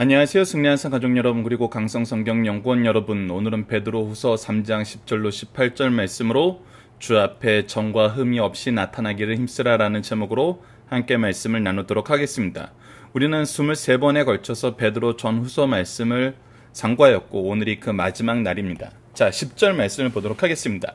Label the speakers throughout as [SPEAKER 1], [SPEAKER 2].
[SPEAKER 1] 안녕하세요. 승리한상 가족 여러분 그리고 강성성경연구원 여러분 오늘은 베드로후서 3장 10절로 18절 말씀으로 주 앞에 정과 흠이 없이 나타나기를 힘쓰라라는 제목으로 함께 말씀을 나누도록 하겠습니다. 우리는 23번에 걸쳐서 베드로 전후서 말씀을 상과였고 오늘이 그 마지막 날입니다. 자, 10절 말씀을 보도록 하겠습니다.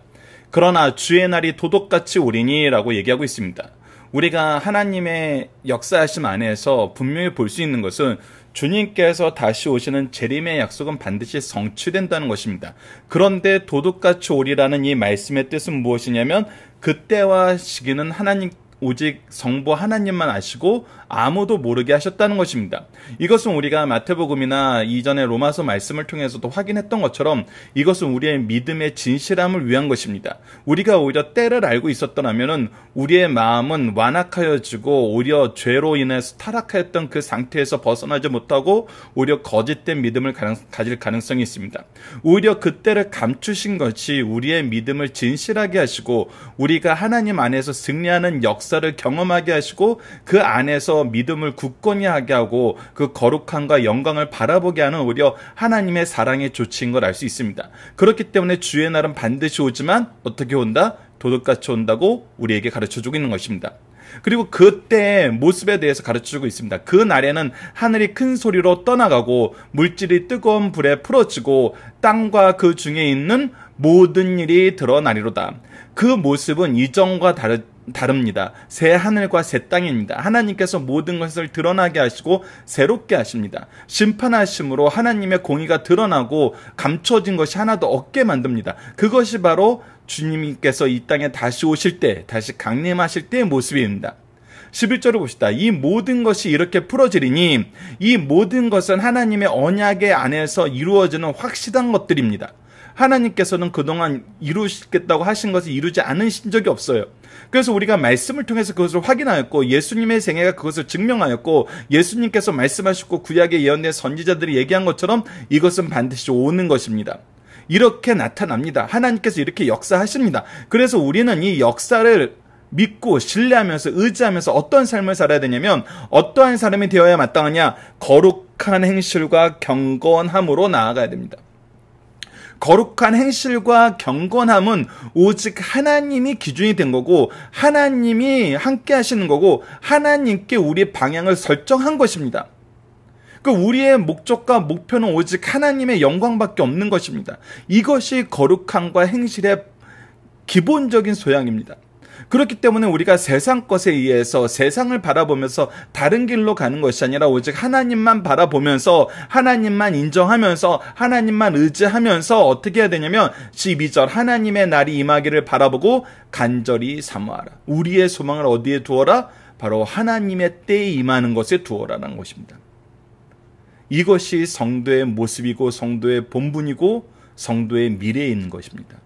[SPEAKER 1] 그러나 주의 날이 도둑같이 오리니라고 얘기하고 있습니다. 우리가 하나님의 역사하심 안에서 분명히 볼 수 있는 것은 주님께서 다시 오시는 재림의 약속은 반드시 성취된다는 것입니다. 그런데 도둑같이 오리라는 이 말씀의 뜻은 무엇이냐면 그때와 시기는 하나님 께 오직 성부 하나님만 아시고 아무도 모르게 하셨다는 것입니다. 이것은 우리가 마태복음이나 이전의 로마서 말씀을 통해서도 확인했던 것처럼 이것은 우리의 믿음의 진실함을 위한 것입니다. 우리가 오히려 때를 알고 있었더라면 우리의 마음은 완악하여지고 오히려 죄로 인해서 타락하였던 그 상태에서 벗어나지 못하고 오히려 거짓된 믿음을 가질 가능성이 있습니다. 오히려 그때를 감추신 것이 우리의 믿음을 진실하게 하시고 우리가 하나님 안에서 승리하는 역사 역사를 경험하게 하시고 그 안에서 믿음을 굳건히 하게 하고 그 거룩함과 영광을 바라보게 하는 오히려 하나님의 사랑의 조치인 걸 알 수 있습니다. 그렇기 때문에 주의 날은 반드시 오지만 어떻게 온다? 도둑같이 온다고 우리에게 가르쳐주고 있는 것입니다. 그리고 그때의 모습에 대해서 가르쳐주고 있습니다. 그 날에는 하늘이 큰 소리로 떠나가고 물질이 뜨거운 불에 풀어지고 땅과 그 중에 있는 모든 일이 드러나리로다. 그 모습은 이전과 다르, 다릅니다. 새 하늘과 새 땅입니다. 하나님께서 모든 것을 드러나게 하시고 새롭게 하십니다. 심판하심으로 하나님의 공의가 드러나고 감춰진 것이 하나도 없게 만듭니다. 그것이 바로 주님께서 이 땅에 다시 오실 때, 다시 강림하실 때의 모습입니다. 11절을 봅시다. 이 모든 것이 이렇게 풀어지리니 이 모든 것은 하나님의 언약의 안에서 이루어지는 확실한 것들입니다. 하나님께서는 그동안 이루시겠다고 하신 것을 이루지 않으신 적이 없어요. 그래서 우리가 말씀을 통해서 그것을 확인하였고 예수님의 생애가 그것을 증명하였고 예수님께서 말씀하셨고 구약의 예언된 선지자들이 얘기한 것처럼 이것은 반드시 오는 것입니다. 이렇게 나타납니다. 하나님께서 이렇게 역사하십니다. 그래서 우리는 이 역사를 믿고 신뢰하면서 의지하면서 어떤 삶을 살아야 되냐면 어떠한 사람이 되어야 마땅하냐 거룩한 행실과 경건함으로 나아가야 됩니다. 거룩한 행실과 경건함은 오직 하나님이 기준이 된 거고 하나님이 함께 하시는 거고 하나님께 우리의 방향을 설정한 것입니다. 그 우리의 목적과 목표는 오직 하나님의 영광밖에 없는 것입니다. 이것이 거룩함과 행실의 기본적인 소양입니다. 그렇기 때문에 우리가 세상 것에 의해서 세상을 바라보면서 다른 길로 가는 것이 아니라 오직 하나님만 바라보면서 하나님만 인정하면서 하나님만 의지하면서 어떻게 해야 되냐면 12절 하나님의 날이 임하기를 바라보고 간절히 사모하라. 우리의 소망을 어디에 두어라? 바로 하나님의 때에 임하는 것에 두어라는 라 것입니다. 이것이 성도의 모습이고 성도의 본분이고 성도의 미래인 것입니다.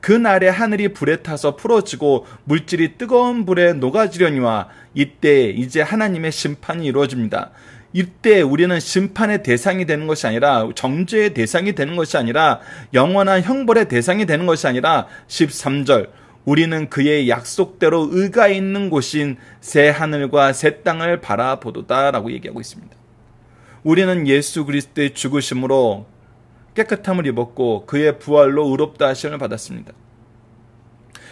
[SPEAKER 1] 그날에 하늘이 불에 타서 풀어지고 물질이 뜨거운 불에 녹아지려니와 이때 이제 하나님의 심판이 이루어집니다. 이때 우리는 심판의 대상이 되는 것이 아니라 정죄의 대상이 되는 것이 아니라 영원한 형벌의 대상이 되는 것이 아니라 13절 우리는 그의 약속대로 의가 있는 곳인 새 하늘과 새 땅을 바라보도다라고 얘기하고 있습니다. 우리는 예수 그리스도의 죽으심으로 깨끗함을 입었고 그의 부활로 의롭다 하심을 받았습니다.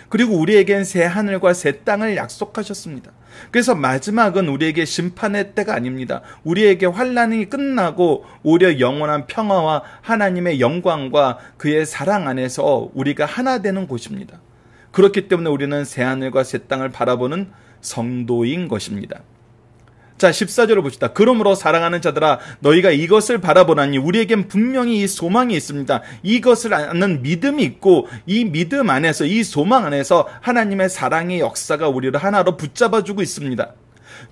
[SPEAKER 1] 그리고 우리에겐 새 하늘과 새 땅을 약속하셨습니다. 그래서 마지막은 우리에게 심판의 때가 아닙니다. 우리에게 환란이 끝나고 오히려 영원한 평화와 하나님의 영광과 그의 사랑 안에서 우리가 하나 되는 곳입니다. 그렇기 때문에 우리는 새 하늘과 새 땅을 바라보는 성도인 것입니다. 자, 14절을 봅시다. 그러므로 사랑하는 자들아, 너희가 이것을 바라보나니 우리에겐 분명히 이 소망이 있습니다. 이것을 아는 믿음이 있고, 이 믿음 안에서, 이 소망 안에서 하나님의 사랑의 역사가 우리를 하나로 붙잡아주고 있습니다.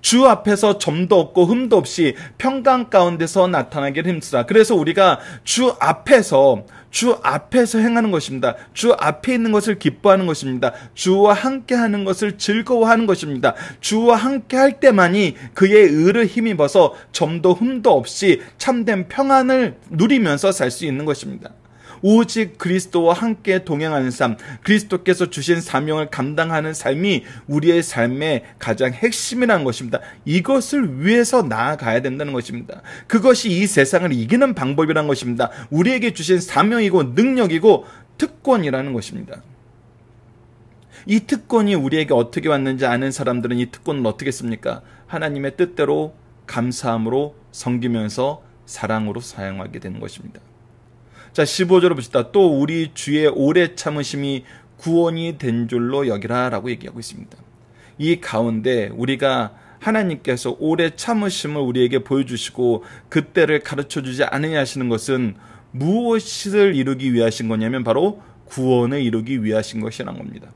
[SPEAKER 1] 주 앞에서 점도 없고 흠도 없이 평강 가운데서 나타나기를 힘쓰라. 그래서 우리가 주 앞에서 주 앞에서 행하는 것입니다. 주 앞에 있는 것을 기뻐하는 것입니다. 주와 함께 하는 것을 즐거워하는 것입니다. 주와 함께 할 때만이 그의 의를 힘입어서 점도 흠도 없이 참된 평안을 누리면서 살 수 있는 것입니다. 오직 그리스도와 함께 동행하는 삶, 그리스도께서 주신 사명을 감당하는 삶이 우리의 삶의 가장 핵심이라는 것입니다. 이것을 위해서 나아가야 된다는 것입니다. 그것이 이 세상을 이기는 방법이라는 것입니다. 우리에게 주신 사명이고 능력이고 특권이라는 것입니다. 이 특권이 우리에게 어떻게 왔는지 아는 사람들은 이 특권을 어떻게 씁니까? 하나님의 뜻대로 감사함으로 섬기면서 사랑으로 사용하게 되는 것입니다. 자, 15절을 보시다또 우리 주의 오래 참으심이 구원이 된 줄로 여기라 라고 얘기하고 있습니다. 이 가운데 우리가 하나님께서 오래 참으심을 우리에게 보여주시고 그때를 가르쳐 주지 않으냐 하시는 것은 무엇을 이루기 위하신 거냐면 바로 구원을 이루기 위하신 것이란 겁니다.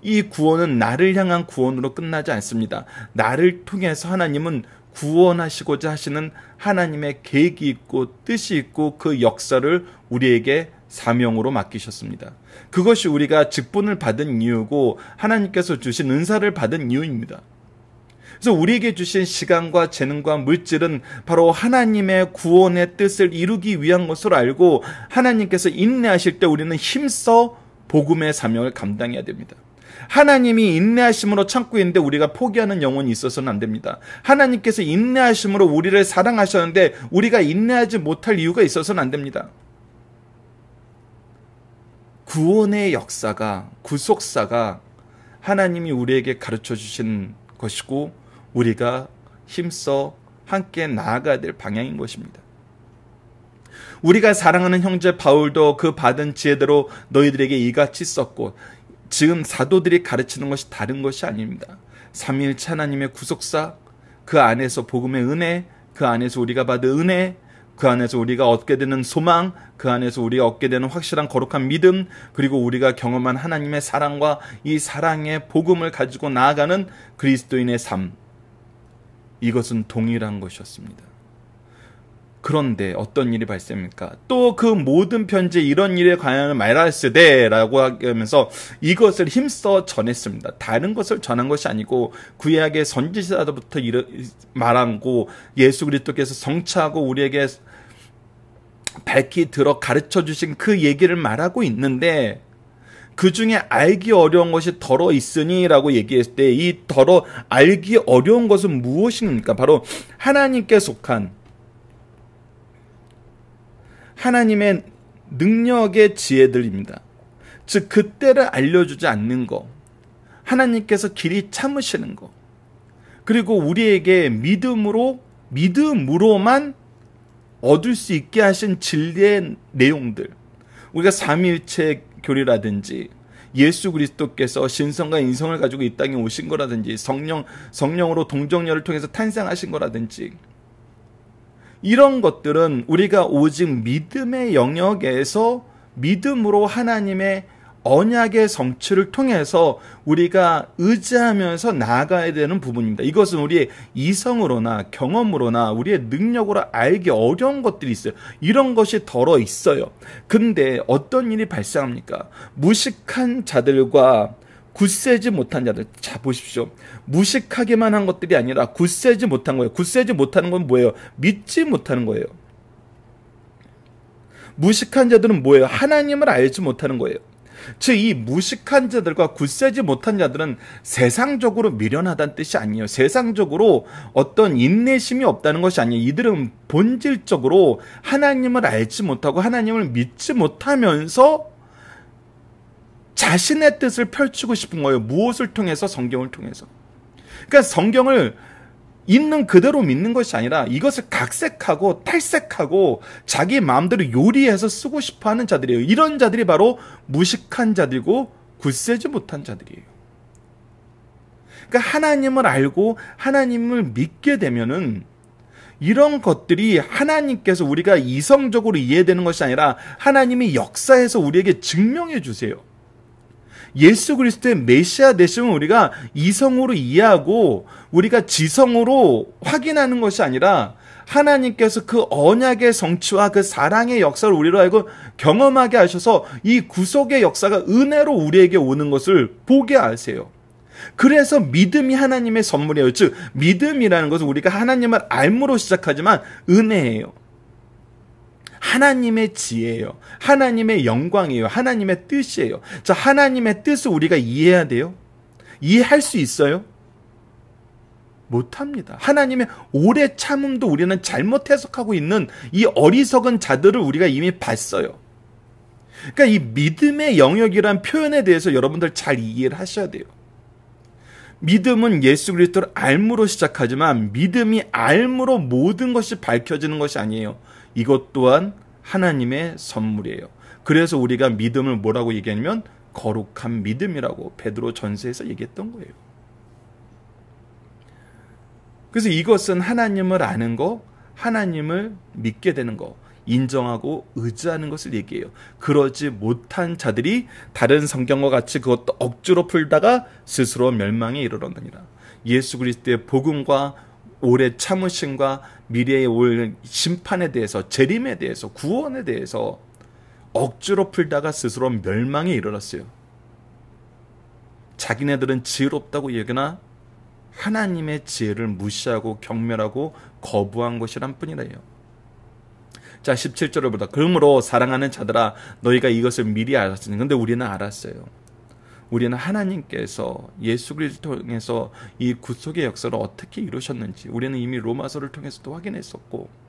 [SPEAKER 1] 이 구원은 나를 향한 구원으로 끝나지 않습니다. 나를 통해서 하나님은 구원하시고자 하시는 하나님의 계획이 있고 뜻이 있고 그 역사를 우리에게 사명으로 맡기셨습니다. 그것이 우리가 직분을 받은 이유고 하나님께서 주신 은사를 받은 이유입니다. 그래서 우리에게 주신 시간과 재능과 물질은 바로 하나님의 구원의 뜻을 이루기 위한 것으로 알고 하나님께서 인내하실 때 우리는 힘써 복음의 사명을 감당해야 됩니다. 하나님이 인내하심으로 참고 있는데 우리가 포기하는 영혼이 있어서는 안 됩니다. 하나님께서 인내하심으로 우리를 사랑하셨는데 우리가 인내하지 못할 이유가 있어서는 안 됩니다. 구원의 역사가 구속사가 하나님이 우리에게 가르쳐 주신 것이고 우리가 힘써 함께 나아가야 될 방향인 것입니다. 우리가 사랑하는 형제 바울도 그 받은 지혜대로 너희들에게 이같이 썼고 지금 사도들이 가르치는 것이 다른 것이 아닙니다. 삼일체 하나님의 구속사 그 안에서 복음의 은혜 그 안에서 우리가 받은 은혜 그 안에서 우리가 얻게 되는 소망, 그 안에서 우리가 얻게 되는 확실한 거룩한 믿음, 그리고 우리가 경험한 하나님의 사랑과 이 사랑의 복음을 가지고 나아가는 그리스도인의 삶. 이것은 동일한 것이었습니다. 그런데 어떤 일이 발생합니까? 또 그 모든 편지에 이런 일에 관한 말하였으되라고 하면서 이것을 힘써 전했습니다. 다른 것을 전한 것이 아니고 구약의 선지자로부터 말한고 예수 그리스도께서 성취하고 우리에게 밝히 들어 가르쳐 주신 그 얘기를 말하고 있는데 그 중에 알기 어려운 것이 더러 있으니라고 얘기했을 때 이 더러 알기 어려운 것은 무엇입니까? 바로 하나님께 속한 하나님의 능력의 지혜들입니다. 즉, 그때를 알려주지 않는 거. 하나님께서 길이 참으시는 거. 그리고 우리에게 믿음으로, 믿음으로만 얻을 수 있게 하신 진리의 내용들. 우리가 삼일체 교리라든지 예수 그리스도께서 신성과 인성을 가지고 이 땅에 오신 거라든지 성령 성령으로 동정녀를 통해서 탄생하신 거라든지 이런 것들은 우리가 오직 믿음의 영역에서 믿음으로 하나님의 언약의 성취를 통해서 우리가 의지하면서 나아가야 되는 부분입니다. 이것은 우리의 이성으로나 경험으로나 우리의 능력으로 알기 어려운 것들이 있어요. 이런 것이 덜어 있어요. 근데 어떤 일이 발생합니까? 무식한 자들과 굳세지 못한 자들. 자, 보십시오. 무식하게만 한 것들이 아니라 굳세지 못한 거예요. 굳세지 못하는 건 뭐예요? 믿지 못하는 거예요. 무식한 자들은 뭐예요? 하나님을 알지 못하는 거예요. 즉, 이 무식한 자들과 굳세지 못한 자들은 세상적으로 미련하다는 뜻이 아니에요. 세상적으로 어떤 인내심이 없다는 것이 아니에요. 이들은 본질적으로 하나님을 알지 못하고 하나님을 믿지 못하면서 자신의 뜻을 펼치고 싶은 거예요. 무엇을 통해서? 성경을 통해서. 그러니까 성경을 있는 그대로 믿는 것이 아니라 이것을 각색하고 탈색하고 자기 마음대로 요리해서 쓰고 싶어 하는 자들이에요. 이런 자들이 바로 무식한 자들이고 굳세지 못한 자들이에요. 그러니까 하나님을 알고 하나님을 믿게 되면은 이런 것들이 하나님께서 우리가 이성적으로 이해되는 것이 아니라 하나님이 역사에서 우리에게 증명해 주세요. 예수 그리스도의 메시아 되심은 우리가 이성으로 이해하고 우리가 지성으로 확인하는 것이 아니라 하나님께서 그 언약의 성취와 그 사랑의 역사를 우리로 알고 경험하게 하셔서 이 구속의 역사가 은혜로 우리에게 오는 것을 보게 하세요. 그래서 믿음이 하나님의 선물이에요. 즉, 믿음이라는 것은 우리가 하나님을 알므로 시작하지만 은혜예요. 하나님의 지혜예요. 하나님의 영광이에요. 하나님의 뜻이에요. 자, 하나님의 뜻을 우리가 이해해야 돼요. 이해할 수 있어요? 못합니다. 하나님의 오래 참음도 우리는 잘못 해석하고 있는 이 어리석은 자들을 우리가 이미 봤어요. 그러니까 이 믿음의 영역이란 표현에 대해서 여러분들 잘 이해를 하셔야 돼요. 믿음은 예수 그리스도를 알므로 시작하지만 믿음이 알므로 모든 것이 밝혀지는 것이 아니에요. 이것 또한 하나님의 선물이에요. 그래서 우리가 믿음을 뭐라고 얘기하냐면 거룩한 믿음이라고 베드로 전세에서 얘기했던 거예요. 그래서 이것은 하나님을 아는 거, 하나님을 믿게 되는 거, 인정하고 의지하는 것을 얘기해요. 그러지 못한 자들이 다른 성경과 같이 그것도 억지로 풀다가 스스로 멸망에 이르렀느니라. 예수 그리스도의 복음과 오래 참으심과 미래에 올 심판에 대해서 재림에 대해서 구원에 대해서 억지로 풀다가 스스로 멸망에 이르렀어요. 자기네들은 지혜롭다고 얘기나 하나님의 지혜를 무시하고 경멸하고 거부한 것이란 뿐이래요. 자, 17절을 보다. 그러므로 사랑하는 자들아, 너희가 이것을 미리 알았으니. 근데 우리는 알았어요. 우리는 하나님께서 예수 그리스도를 통해서 이 구속의 역사를 어떻게 이루셨는지 우리는 이미 로마서를 통해서도 확인했었고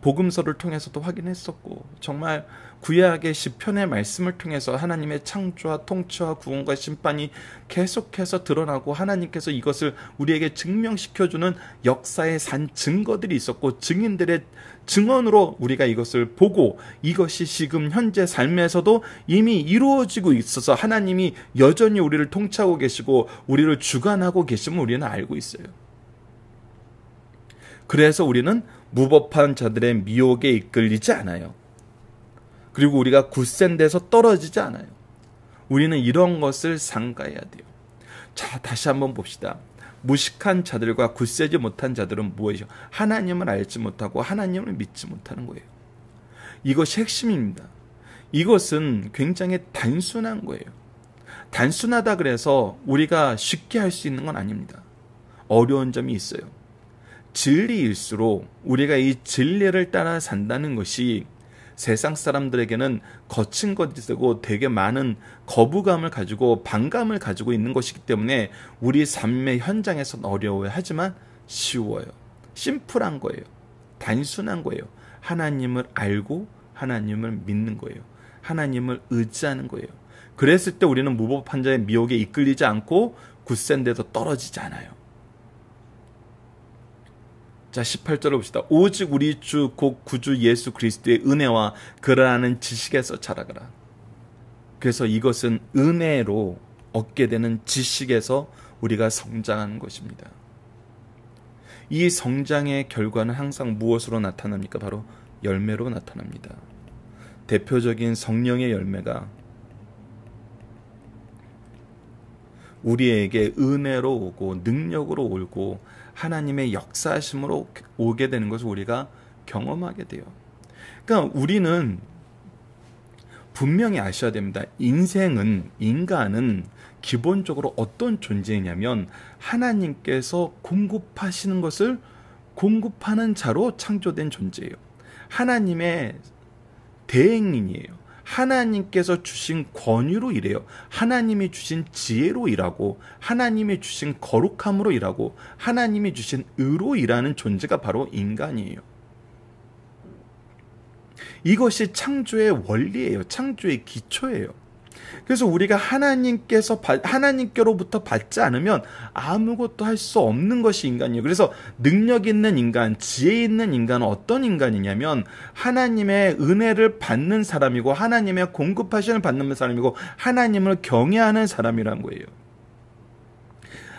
[SPEAKER 1] 복음서를 통해서도 확인했었고 정말 구약의 시편의 말씀을 통해서 하나님의 창조와 통치와 구원과 심판이 계속해서 드러나고 하나님께서 이것을 우리에게 증명시켜주는 역사의 산 증거들이 있었고 증인들의 증언으로 우리가 이것을 보고 이것이 지금 현재 삶에서도 이미 이루어지고 있어서 하나님이 여전히 우리를 통치하고 계시고 우리를 주관하고 계심을 우리는 알고 있어요. 그래서 우리는 무법한 자들의 미혹에 이끌리지 않아요. 그리고 우리가 굳센 데서 떨어지지 않아요. 우리는 이런 것을 상가해야 돼요. 자, 다시 한번 봅시다. 무식한 자들과 굳세지 못한 자들은 무엇이죠? 하나님을 알지 못하고 하나님을 믿지 못하는 거예요. 이것이 핵심입니다. 이것은 굉장히 단순한 거예요. 단순하다 그래서 우리가 쉽게 할 수 있는 건 아닙니다. 어려운 점이 있어요. 진리일수록 우리가 이 진리를 따라 산다는 것이 세상 사람들에게는 거친 것이 되고 되게 많은 거부감을 가지고 반감을 가지고 있는 것이기 때문에 우리 삶의 현장에서는 어려워요. 하지만 쉬워요. 심플한 거예요. 단순한 거예요. 하나님을 알고 하나님을 믿는 거예요. 하나님을 의지하는 거예요. 그랬을 때 우리는 무법 한자의 미혹에 이끌리지 않고 굳센 데서 떨어지지 않아요. 자, 18절을 봅시다. 오직 우리 주, 곧 구주 예수 그리스도의 은혜와 그러하는 지식에서 자라거라. 그래서 이것은 은혜로 얻게 되는 지식에서 우리가 성장하는 것입니다. 이 성장의 결과는 항상 무엇으로 나타납니까? 바로 열매로 나타납니다. 대표적인 성령의 열매가 우리에게 은혜로 오고 능력으로 오고 하나님의 역사심으로 오게 되는 것을 우리가 경험하게 돼요. 그러니까 우리는 분명히 아셔야 됩니다. 인생은 인간은 기본적으로 어떤 존재이냐면 하나님께서 공급하시는 것을 공급하는 자로 창조된 존재예요. 하나님의 대행인이에요. 하나님께서 주신 권위로 일해요. 하나님이 주신 지혜로 일하고, 하나님이 주신 거룩함으로 일하고, 하나님이 주신 의로 일하는 존재가 바로 인간이에요. 이것이 창조의 원리예요. 창조의 기초예요. 그래서 우리가 하나님께서 하나님께로부터 받지 않으면 아무것도 할 수 없는 것이 인간이에요. 그래서 능력 있는 인간, 지혜 있는 인간은 어떤 인간이냐면 하나님의 은혜를 받는 사람이고 하나님의 공급하시는 받는 사람이고 하나님을 경외하는 사람이란 거예요.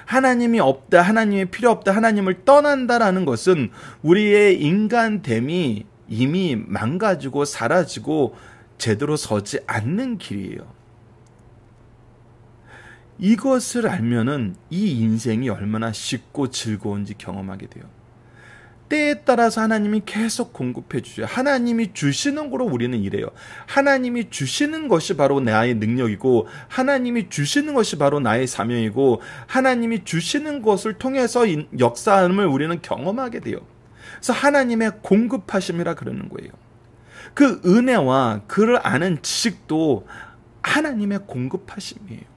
[SPEAKER 1] 하나님이 없다, 하나님이 필요 없다, 하나님을 떠난다라는 것은 우리의 인간됨이 이미 망가지고 사라지고 제대로 서지 않는 길이에요. 이것을 알면은 이 인생이 얼마나 쉽고 즐거운지 경험하게 돼요. 때에 따라서 하나님이 계속 공급해 주셔요. 하나님이 주시는 거로 우리는 일해요. 하나님이 주시는 것이 바로 나의 능력이고, 하나님이 주시는 것이 바로 나의 사명이고, 하나님이 주시는 것을 통해서 역사함을 우리는 경험하게 돼요. 그래서 하나님의 공급하심이라 그러는 거예요. 그 은혜와 그를 아는 지식도 하나님의 공급하심이에요.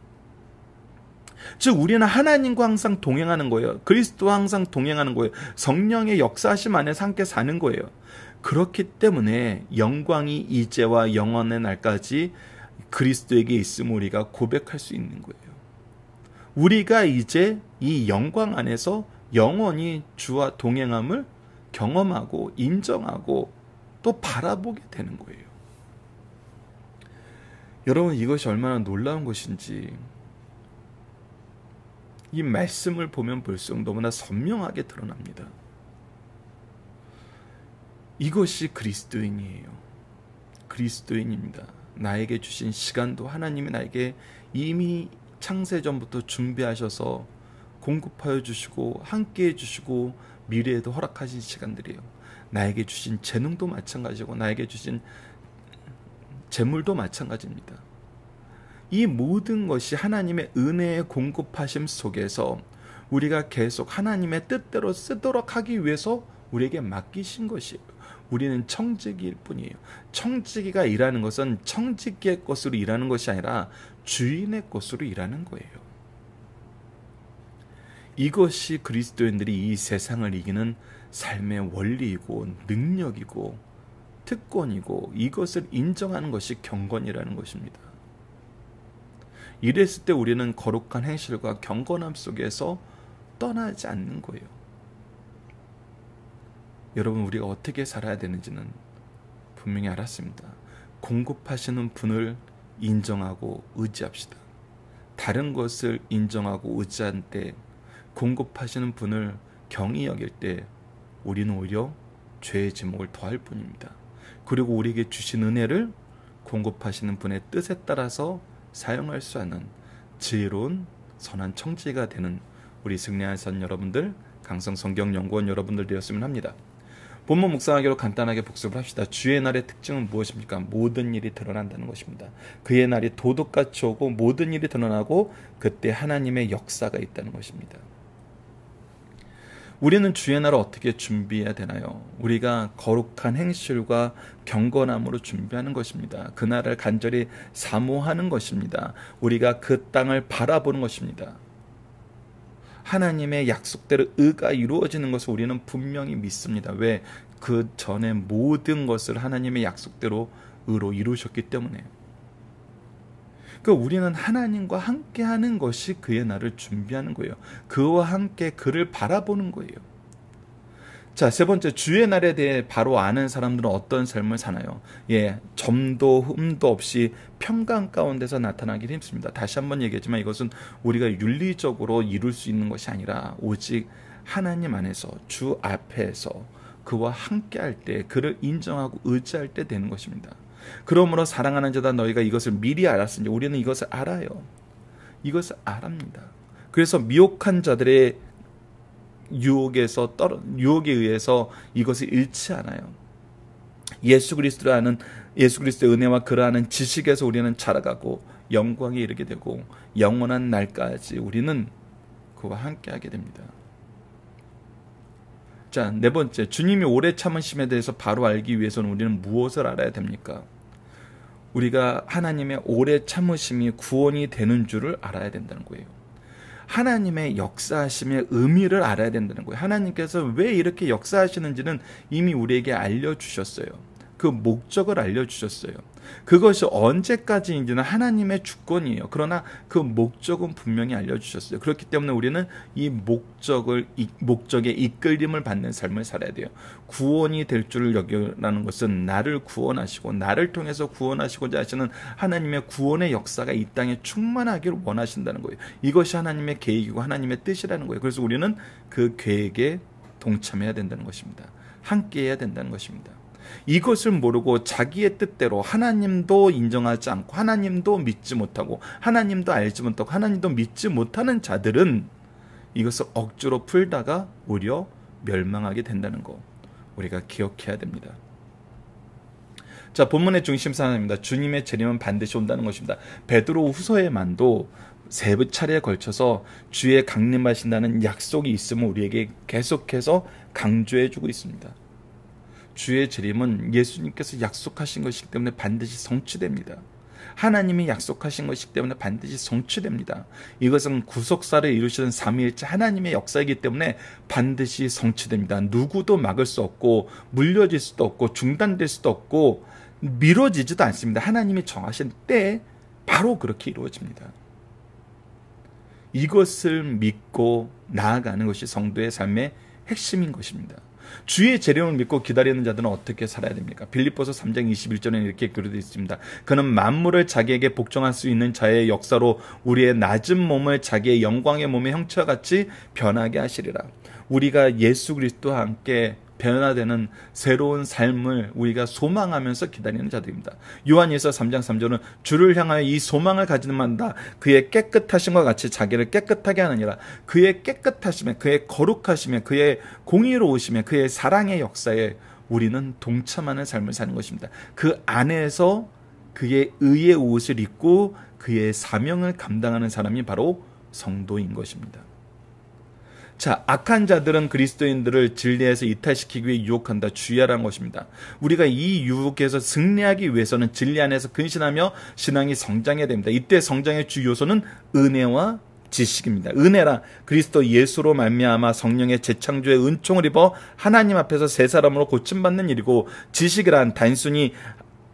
[SPEAKER 1] 즉 우리는 하나님과 항상 동행하는 거예요. 그리스도와 항상 동행하는 거예요. 성령의 역사심 안에 함께 사는 거예요. 그렇기 때문에 영광이 이제와 영원의 날까지 그리스도에게 있음을 우리가 고백할 수 있는 거예요. 우리가 이제 이 영광 안에서 영원히 주와 동행함을 경험하고 인정하고 또 바라보게 되는 거예요. 여러분 이것이 얼마나 놀라운 것인지 이 말씀을 보면 볼수록 너무나 선명하게 드러납니다. 이것이 그리스도인이에요. 그리스도인입니다. 나에게 주신 시간도 하나님이 나에게 이미 창세전부터 준비하셔서 공급하여 주시고 함께 해 주시고 미래에도 허락하신 시간들이에요. 나에게 주신 재능도 마찬가지고 나에게 주신 재물도 마찬가지입니다. 이 모든 것이 하나님의 은혜의 공급하심 속에서 우리가 계속 하나님의 뜻대로 쓰도록 하기 위해서 우리에게 맡기신 것이에요. 우리는 청지기일 뿐이에요. 청지기가 일하는 것은 청지기의 것으로 일하는 것이 아니라 주인의 것으로 일하는 거예요. 이것이 그리스도인들이 이 세상을 이기는 삶의 원리이고 능력이고 특권이고 이것을 인정하는 것이 경건이라는 것입니다. 이랬을 때 우리는 거룩한 행실과 경건함 속에서 떠나지 않는 거예요. 여러분, 우리가 어떻게 살아야 되는지는 분명히 알았습니다. 공급하시는 분을 인정하고 의지합시다. 다른 것을 인정하고 의지할 때, 공급하시는 분을 경히 여길 때, 우리는 오히려 죄의 제목을 더할 뿐입니다. 그리고 우리에게 주신 은혜를 공급하시는 분의 뜻에 따라서 사용할 수 있는 지혜로운 선한 청지가 되는 우리 승리한 선 여러분들, 강성 성경 연구원 여러분들 되었으면 합니다. 본문 묵상하기로 간단하게 복습을 합시다. 주의 날의 특징은 무엇입니까? 모든 일이 드러난다는 것입니다. 그의 날이 도둑같이 오고 모든 일이 드러나고 그때 하나님의 역사가 있다는 것입니다. 우리는 주의 날을 어떻게 준비해야 되나요? 우리가 거룩한 행실과 경건함으로 준비하는 것입니다. 그날을 간절히 사모하는 것입니다. 우리가 그 땅을 바라보는 것입니다. 하나님의 약속대로 의가 이루어지는 것을 우리는 분명히 믿습니다. 왜? 그 전에 모든 것을 하나님의 약속대로 의로 이루셨기 때문에. 그 우리는 하나님과 함께 하는 것이 그의 날을 준비하는 거예요. 그와 함께 그를 바라보는 거예요. 자, 세 번째, 주의 날에 대해 바로 아는 사람들은 어떤 삶을 사나요? 예, 점도 흠도 없이 평강 가운데서 나타나기 힘듭니다. 다시 한번 얘기하지만 이것은 우리가 윤리적으로 이룰 수 있는 것이 아니라 오직 하나님 안에서 주 앞에서 그와 함께 할 때, 그를 인정하고 의지할 때 되는 것입니다. 그러므로 사랑하는 자다 너희가 이것을 미리 알았으니 우리는 이것을 알아요. 이것을 알합니다. 그래서 미혹한 자들의 유혹에서 떨어 유혹에 의해서 이것을 잃지 않아요. 예수 그리스도라는 예수 그리스도의 은혜와 그러하는 지식에서 우리는 자라가고 영광에 이르게 되고 영원한 날까지 우리는 그와 함께 하게 됩니다. 자, 네 번째. 주님이 오래 참으심에 대해서 바로 알기 위해서는 우리는 무엇을 알아야 됩니까? 우리가 하나님의 오래 참으심이 구원이 되는 줄을 알아야 된다는 거예요. 하나님의 역사하심의 의미를 알아야 된다는 거예요. 하나님께서 왜 이렇게 역사하시는지는 이미 우리에게 알려주셨어요. 그 목적을 알려주셨어요. 그것이 언제까지인지는 하나님의 주권이에요. 그러나 그 목적은 분명히 알려주셨어요. 그렇기 때문에 우리는 이 목적을, 이 목적의 이끌림을 받는 삶을 살아야 돼요. 구원이 될 줄을 여겨라는 것은 나를 구원하시고, 나를 통해서 구원하시고자 하시는 하나님의 구원의 역사가 이 땅에 충만하길 원하신다는 거예요. 이것이 하나님의 계획이고 하나님의 뜻이라는 거예요. 그래서 우리는 그 계획에 동참해야 된다는 것입니다. 함께 해야 된다는 것입니다. 이것을 모르고 자기의 뜻대로 하나님도 인정하지 않고 하나님도 믿지 못하고 하나님도 알지 못하고 하나님도 믿지 못하는 자들은 이것을 억지로 풀다가 오히려 멸망하게 된다는 거 우리가 기억해야 됩니다. 자 본문의 중심 사항입니다. 주님의 재림은 반드시 온다는 것입니다. 베드로 후서에만도 세 차례에 걸쳐서 주의 강림하신다는 약속이 있음을 우리에게 계속해서 강조해주고 있습니다. 주의 재림은 예수님께서 약속하신 것이기 때문에 반드시 성취됩니다. 하나님이 약속하신 것이기 때문에 반드시 성취됩니다. 이것은 구속사를 이루시는 삼위일체 하나님의 역사이기 때문에 반드시 성취됩니다. 누구도 막을 수 없고 물려질 수도 없고 중단될 수도 없고 미뤄지지도 않습니다. 하나님이 정하신 때 바로 그렇게 이루어집니다. 이것을 믿고 나아가는 것이 성도의 삶의 핵심인 것입니다. 주의 재림을 믿고 기다리는 자들은 어떻게 살아야 됩니까? 빌립보서 3장 21절에는 이렇게 그되어 있습니다. 그는 만물을 자기에게 복종할 수 있는 자의 역사로 우리의 낮은 몸을 자기의 영광의 몸의 형체와 같이 변하게 하시리라. 우리가 예수 그리스도와 함께 변화되는 새로운 삶을 우리가 소망하면서 기다리는 자들입니다. 요한일서 3장 3절은 주를 향하여 이 소망을 가지는 만다. 그의 깨끗하심과 같이 자기를 깨끗하게 하느니라. 그의 깨끗하심에 그의 거룩하심에 그의 공의로우심에 그의 사랑의 역사에 우리는 동참하는 삶을 사는 것입니다. 그 안에서 그의 의의 옷을 입고 그의 사명을 감당하는 사람이 바로 성도인 것입니다. 자, 악한 자들은 그리스도인들을 진리에서 이탈시키기 위해 유혹한다. 주의하라는 것입니다. 우리가 이 유혹에서 승리하기 위해서는 진리 안에서 근신하며 신앙이 성장해야 됩니다. 이때 성장의 주요소는 은혜와 지식입니다. 은혜라 그리스도 예수로 말미암아 성령의 재창조의 은총을 입어 하나님 앞에서 새 사람으로 고침받는 일이고 지식이란 단순히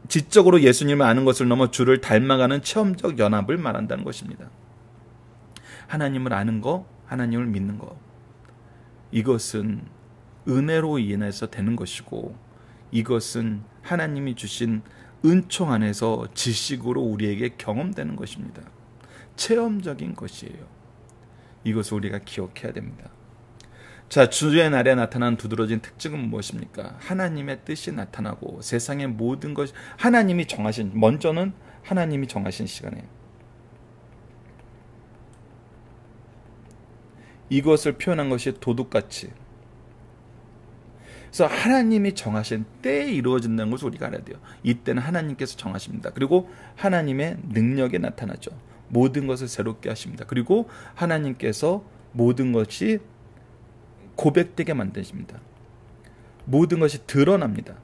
[SPEAKER 1] 지적으로 예수님을 아는 것을 넘어 주를 닮아가는 체험적 연합을 말한다는 것입니다. 하나님을 아는 거, 하나님을 믿는 거. 이것은 은혜로 인해서 되는 것이고 이것은 하나님이 주신 은총 안에서 지식으로 우리에게 경험되는 것입니다. 체험적인 것이에요. 이것을 우리가 기억해야 됩니다. 자, 주의 날에 나타난 두드러진 특징은 무엇입니까? 하나님의 뜻이 나타나고 세상의 모든 것이 하나님이 정하신 먼저는 하나님이 정하신 시간에 이것을 표현한 것이 도둑같이. 그래서 하나님이 정하신 때에 이루어진다는 것을 우리가 알아야 돼요. 이때는 하나님께서 정하십니다. 그리고 하나님의 능력에 나타나죠. 모든 것을 새롭게 하십니다. 그리고 하나님께서 모든 것이 고백되게 만드십니다. 모든 것이 드러납니다.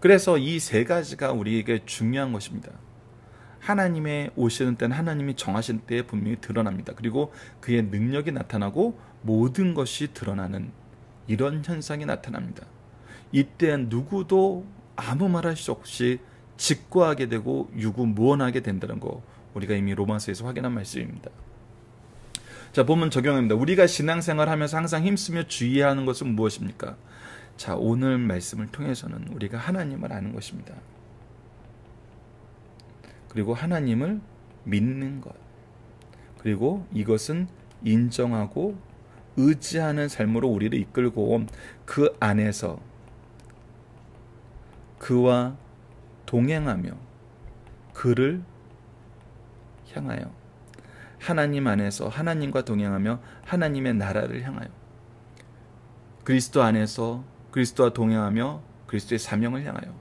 [SPEAKER 1] 그래서 이 세 가지가 우리에게 중요한 것입니다. 하나님의 오시는 때는 하나님이 정하신 때에 분명히 드러납니다. 그리고 그의 능력이 나타나고 모든 것이 드러나는 이런 현상이 나타납니다. 이때 누구도 아무 말할 수 없이 직구하게 되고 유구무원하게 된다는 거 우리가 이미 로마서에서 확인한 말씀입니다. 자, 보면 적용합니다. 우리가 신앙생활 하면서 항상 힘쓰며 주의하는 것은 무엇입니까? 자, 오늘 말씀을 통해서는 우리가 하나님을 아는 것입니다. 그리고 하나님을 믿는 것. 그리고 이것은 인정하고 의지하는 삶으로 우리를 이끌고 온 그 안에서 그와 동행하며 그를 향하여 하나님 안에서 하나님과 동행하며 하나님의 나라를 향하여 그리스도 안에서 그리스도와 동행하며 그리스도의 사명을 향하여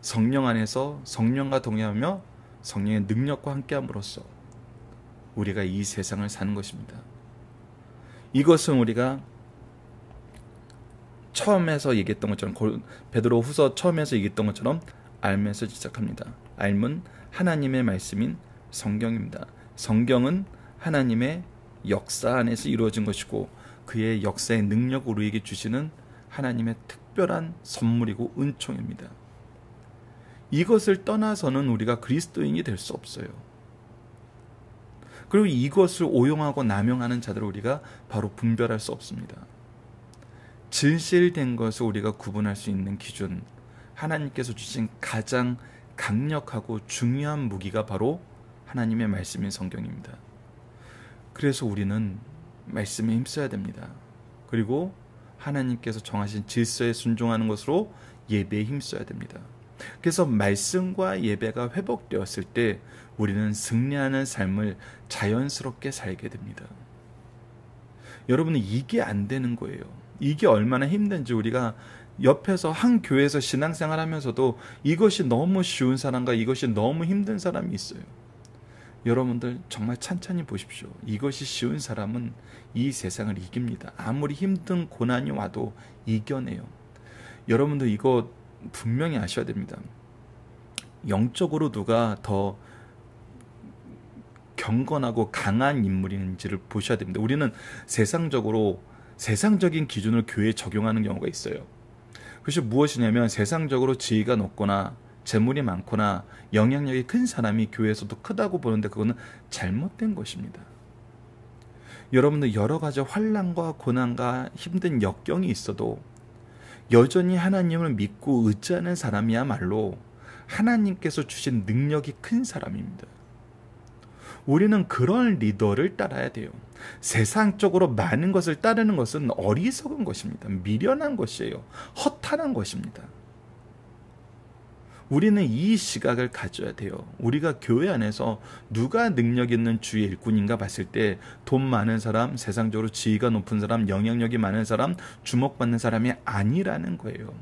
[SPEAKER 1] 성령 안에서 성령과 동행하며 성령의 능력과 함께함으로써 우리가 이 세상을 사는 것입니다. 이것은 우리가 처음에서 얘기했던 것처럼 베드로 후서 처음에서 얘기했던 것처럼 알면서 시작합니다. 알면 하나님의 말씀인 성경입니다. 성경은 하나님의 역사 안에서 이루어진 것이고 그의 역사의 능력을 우리에게 주시는 하나님의 특별한 선물이고 은총입니다. 이것을 떠나서는 우리가 그리스도인이 될 수 없어요. 그리고 이것을 오용하고 남용하는 자들을 우리가 바로 분별할 수 없습니다. 진실된 것을 우리가 구분할 수 있는 기준, 하나님께서 주신 가장 강력하고 중요한 무기가 바로 하나님의 말씀인 성경입니다. 그래서 우리는 말씀에 힘써야 됩니다. 그리고 하나님께서 정하신 질서에 순종하는 것으로 예배에 힘써야 됩니다. 그래서 말씀과 예배가 회복되었을 때 우리는 승리하는 삶을 자연스럽게 살게 됩니다. 여러분은 이게 안 되는 거예요. 이게 얼마나 힘든지 우리가 옆에서 한 교회에서 신앙생활 하면서도 이것이 너무 쉬운 사람과 이것이 너무 힘든 사람이 있어요. 여러분들 정말 찬찬히 보십시오. 이것이 쉬운 사람은 이 세상을 이깁니다. 아무리 힘든 고난이 와도 이겨내요. 여러분들 이거 분명히 아셔야 됩니다. 영적으로 누가 더 경건하고 강한 인물인지를 보셔야 됩니다. 우리는 세상적으로 세상적인 기준을 교회에 적용하는 경우가 있어요. 그것이 무엇이냐면 세상적으로 지위가 높거나 재물이 많거나 영향력이 큰 사람이 교회에서도 크다고 보는데 그거는 잘못된 것입니다. 여러분들 여러 가지 환란과 고난과 힘든 역경이 있어도 여전히 하나님을 믿고 의지하는 사람이야말로 하나님께서 주신 능력이 큰 사람입니다. 우리는 그런 리더를 따라야 돼요. 세상적으로 많은 것을 따르는 것은 어리석은 것입니다. 미련한 것이에요. 허탄한 것입니다. 우리는 이 시각을 가져야 돼요. 우리가 교회 안에서 누가 능력 있는 주의 일꾼인가 봤을 때 돈 많은 사람, 세상적으로 지위가 높은 사람, 영향력이 많은 사람, 주목받는 사람이 아니라는 거예요.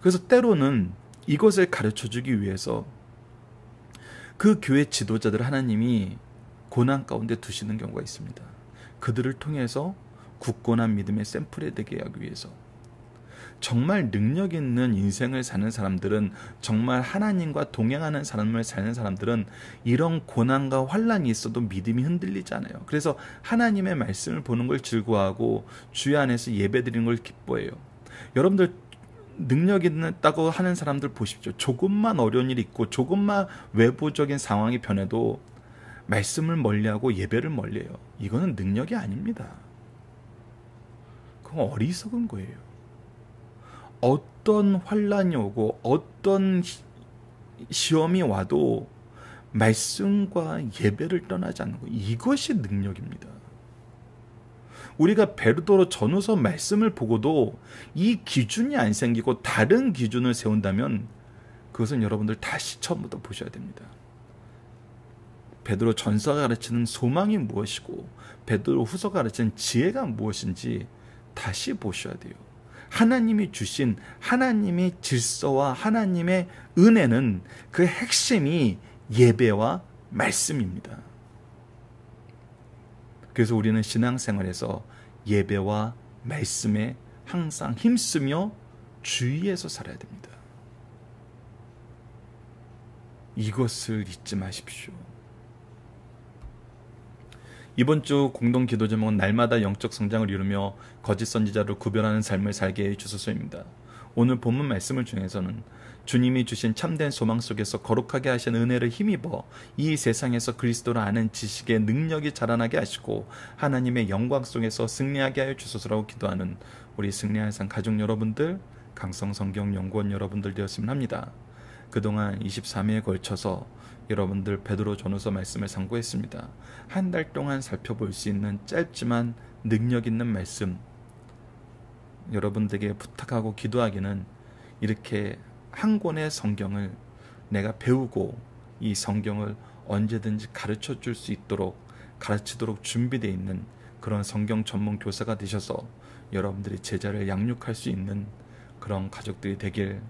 [SPEAKER 1] 그래서 때로는 이것을 가르쳐 주기 위해서 그 교회 지도자들 하나님이 고난 가운데 두시는 경우가 있습니다. 그들을 통해서 굳건한 믿음의 샘플이 되게 하기 위해서 정말 능력 있는 인생을 사는 사람들은 정말 하나님과 동행하는 사람을 사는 사람들은 이런 고난과 환란이 있어도 믿음이 흔들리지 않아요. 그래서 하나님의 말씀을 보는 걸 즐거워하고 주의 안에서 예배드리는 걸 기뻐해요. 여러분들 능력 있다고 하는 사람들 보십시오. 조금만 어려운 일이 있고 조금만 외부적인 상황이 변해도 말씀을 멀리하고 예배를 멀리해요. 이거는 능력이 아닙니다. 그건 어리석은 거예요. 어떤 환란이 오고 어떤 시험이 와도 말씀과 예배를 떠나지 않는 것 이것이 능력입니다. 우리가 베르도로 전후서 말씀을 보고도 이 기준이 안 생기고 다른 기준을 세운다면 그것은 여러분들 다시 처음부터 보셔야 됩니다. 베드로 전서가 가르치는 소망이 무엇이고 베드로 후서가 가르치는 지혜가 무엇인지 다시 보셔야 돼요. 하나님이 주신 하나님의 질서와 하나님의 은혜는 그 핵심이 예배와 말씀입니다. 그래서 우리는 신앙생활에서 예배와 말씀에 항상 힘쓰며 주의해서 살아야 됩니다. 이것을 잊지 마십시오. 이번 주 공동 기도 제목은 날마다 영적 성장을 이루며 거짓 선지자를 구별하는 삶을 살게 해 주소서입니다. 오늘 본문 말씀을 중에서는 주님이 주신 참된 소망 속에서 거룩하게 하신 은혜를 힘입어 이 세상에서 그리스도를 아는 지식의 능력이 자라나게 하시고 하나님의 영광 속에서 승리하게 하여 주소서라고 기도하는 우리 승리한 상 가족 여러분들, 강성 성경 연구원 여러분들 되었으면 합니다. 그동안 23회에 걸쳐서 여러분들 베드로 전후서 말씀을 상고했습니다. 한 달 동안 살펴볼 수 있는 짧지만 능력 있는 말씀 여러분들에게 부탁하고 기도하기는 이렇게 한 권의 성경을 내가 배우고 이 성경을 언제든지 가르쳐 줄 수 있도록 가르치도록 준비되어 있는 그런 성경 전문 교사가 되셔서 여러분들이 제자를 양육할 수 있는 그런 가족들이 되길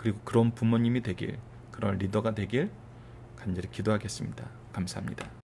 [SPEAKER 1] 그리고 그런 부모님이 되길, 그런 리더가 되길 간절히 기도하겠습니다. 감사합니다.